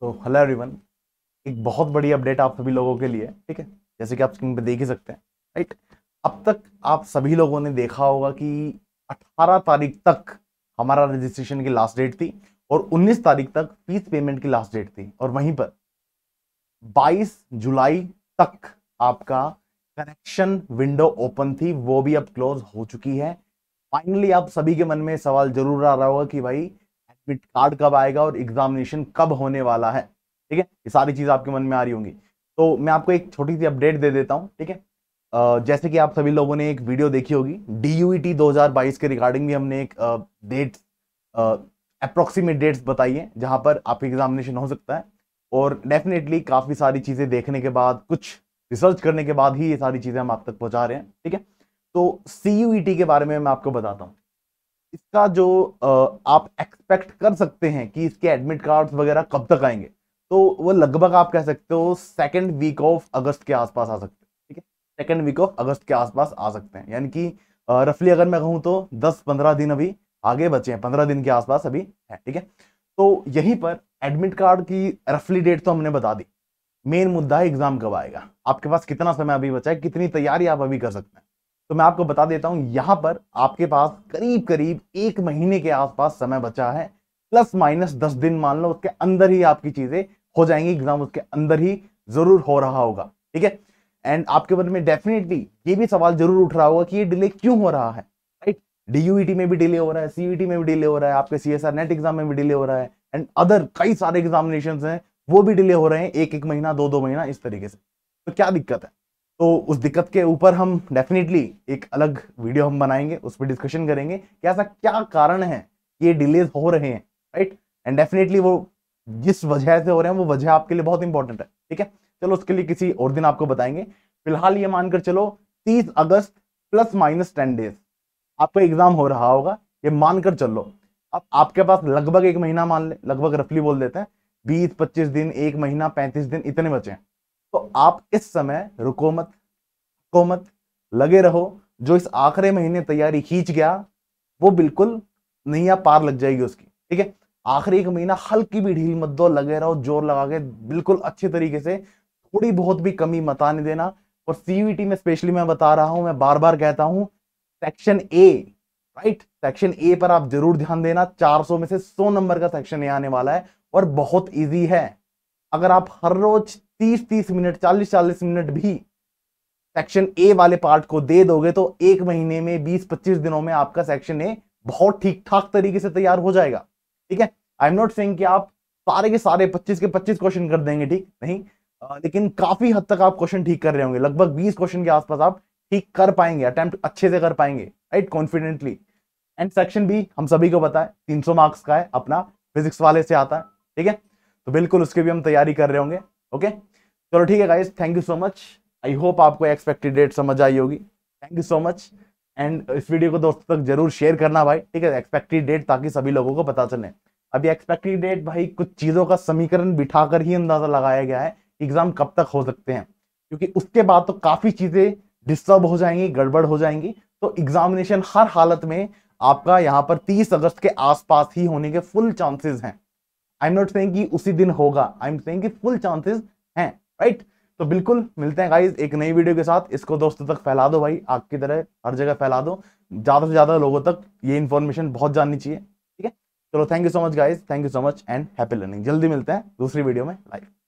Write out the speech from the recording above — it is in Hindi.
तो हेलो एवरीवन एक बहुत बड़ी अपडेट आप सभी लोगों के लिए ठीक है जैसे कि आप स्क्रीन पे देख ही सकते हैं राइट अब तक आप सभी लोगों ने देखा होगा कि 18 तारीख तक हमारा रजिस्ट्रेशन की लास्ट डेट थी और 19 तारीख तक फीस पेमेंट की लास्ट डेट थी और वहीं पर 22 जुलाई तक आपका कनेक्शन विंडो ओपन थी वो भी अब क्लोज हो चुकी है फाइनली आप सभी के मन में सवाल जरूर आ रहा होगा कि भाई एडमिट कार्ड कब आएगा और एग्जामिनेशन कब होने वाला है ठीक है ये सारी चीज़ आपके मन में आ रही होंगी तो मैं आपको एक छोटी सी अपडेट दे देता हूँ ठीक है जैसे कि आप सभी लोगों ने एक वीडियो देखी होगी डी यू टी दो के रिगार्डिंग भी हमने एक डेट अप्रोक्सीमेट डेट्स बताई है जहाँ पर आपका एग्जामिनेशन हो सकता है और डेफिनेटली काफ़ी सारी चीज़ें देखने के बाद कुछ रिसर्च करने के बाद ही ये सारी चीज़ें हम आप तक पहुँचा रहे हैं ठीक है तो सी e के बारे में मैं आपको बताता हूँ इसका जो आप एक्सपेक्ट कर सकते हैं कि इसके एडमिट कार्ड्स वगैरह कब तक आएंगे तो वो लगभग आप कह सकते हो सेकेंड वीक ऑफ अगस्त के आसपास आ सकते हो ठीक है सेकेंड वीक ऑफ अगस्त के आसपास आ सकते हैं यानी कि रफली अगर मैं कहूँ तो दस पंद्रह दिन अभी आगे बचे हैं पंद्रह दिन के आसपास अभी है ठीक है तो यहीं पर एडमिट कार्ड की रफली डेट तो हमने बता दी मेन मुद्दा है एग्जाम कब आएगा आपके पास कितना समय अभी बचा है कितनी तैयारी आप अभी कर सकते हैं तो मैं आपको बता देता हूं यहां पर आपके पास करीब करीब एक महीने के आसपास समय बचा है प्लस माइनस दस दिन मान लो उसके अंदर ही आपकी चीजें हो जाएंगी एग्जाम उसके अंदर ही जरूर हो रहा होगा ठीक है एंड आपके मन में डेफिनेटली ये भी सवाल जरूर उठ रहा होगा कि ये डिले क्यों हो रहा है राइट डी e में भी डिले हो रहा है सीयूटी e में भी डिले हो रहा है आपके सी नेट एग्जाम में भी डिले हो रहा है एंड अदर कई सारे एग्जामिनेशन है वो भी डिले हो रहे हैं एक एक महीना दो दो महीना इस तरीके से तो क्या दिक्कत है तो उस दिक्कत के ऊपर हम डेफिनेटली एक अलग वीडियो हम बनाएंगे उस पर डिस्कशन करेंगे कि ऐसा क्या कारण है कि ये डिलेज हो रहे हैं राइट एंड डेफिनेटली वो जिस वजह से हो रहे हैं वो वजह आपके लिए बहुत इंपॉर्टेंट है ठीक है चलो उसके लिए किसी और दिन आपको बताएंगे फिलहाल ये मानकर चलो तीस अगस्त प्लस माइनस टेन डेज आपका एग्जाम हो रहा होगा ये मानकर चलो अब आपके पास लगभग एक महीना मान ले लगभग रफली बोल देते हैं बीस पच्चीस दिन एक महीना पैंतीस दिन इतने बचे हैं आप इस समय रुको मत रुको मत लगे रहो जो इस आखिरी महीने तैयारी खींच गया वो बिल्कुल नैया पार लग जाएगी उसकी ठीक है आखिरी एक महीना हल्की भी ढील मत दो लगे रहो जोर लगा के बिल्कुल अच्छे तरीके से थोड़ी बहुत भी कमी मत आने देना और सीवीटी में स्पेशली मैं बता रहा हूं मैं बार बार कहता हूं section A right section A पर आप जरूर ध्यान देना 400 में से 100 नंबर का सेक्शन ए आने वाला है और बहुत इजी है अगर आप हर रोज तीस तीस मिनट चालीस चालीस मिनट भी सेक्शन ए वाले पार्ट को दे दोगे तो एक महीने में बीस पच्चीस दिनों में आपका सेक्शन ए बहुत ठीक ठाक तरीके से तैयार हो जाएगा ठीक है आई एम नॉट सेइंग कि आप सारे के सारे पच्चीस के पच्चीस क्वेश्चन कर देंगे ठीक नहीं आ, लेकिन काफी हद तक आप क्वेश्चन ठीक कर रहे होंगे लगभग बीस क्वेश्चन के आसपास आप ठीक कर पाएंगे अटेम्प्ट अच्छे से कर पाएंगे right confidently and section B हम सभी को पता है तीन सौ मार्क्स का है अपना फिजिक्स वाले से आता है ठीक है तो बिल्कुल उसकी भी हम तैयारी कर रहे होंगे ओके चलो ठीक है guys thank you so much I hope आपको एक्सपेक्टेड डेट समझ आई होगी thank you so much and इस वीडियो को दोस्तों तक जरूर शेयर करना भाई ठीक है एक्सपेक्टेड डेट ताकि सभी लोगों को पता चले अभी एक्सपेक्टेड डेट भाई कुछ चीज़ों का समीकरण बिठाकर ही अंदाज़ा लगाया गया है एग्ज़ाम कब तक हो सकते हैं क्योंकि उसके बाद तो काफ़ी चीज़ें डिस्टर्ब हो जाएंगी गड़बड़ हो जाएंगी तो एग्जामिनेशन हर हालत में आपका यहाँ पर 30 अगस्त के आसपास ही होने के फुल चांसेस हैं आई एम नॉट सेंग कि उसी दिन होगा आई एम सेंग कि फुल चांसेस हैं राइट तो बिल्कुल मिलते हैं गाइज एक नई वीडियो के साथ इसको दोस्तों तक फैला दो भाई आग की तरह हर जगह फैला दो ज़्यादा से ज़्यादा लोगों तक ये इन्फॉर्मेशन बहुत जाननी चाहिए ठीक है चलो thank you so much guys thank you so much and happy learning जल्दी मिलते हैं दूसरी वीडियो में लाइव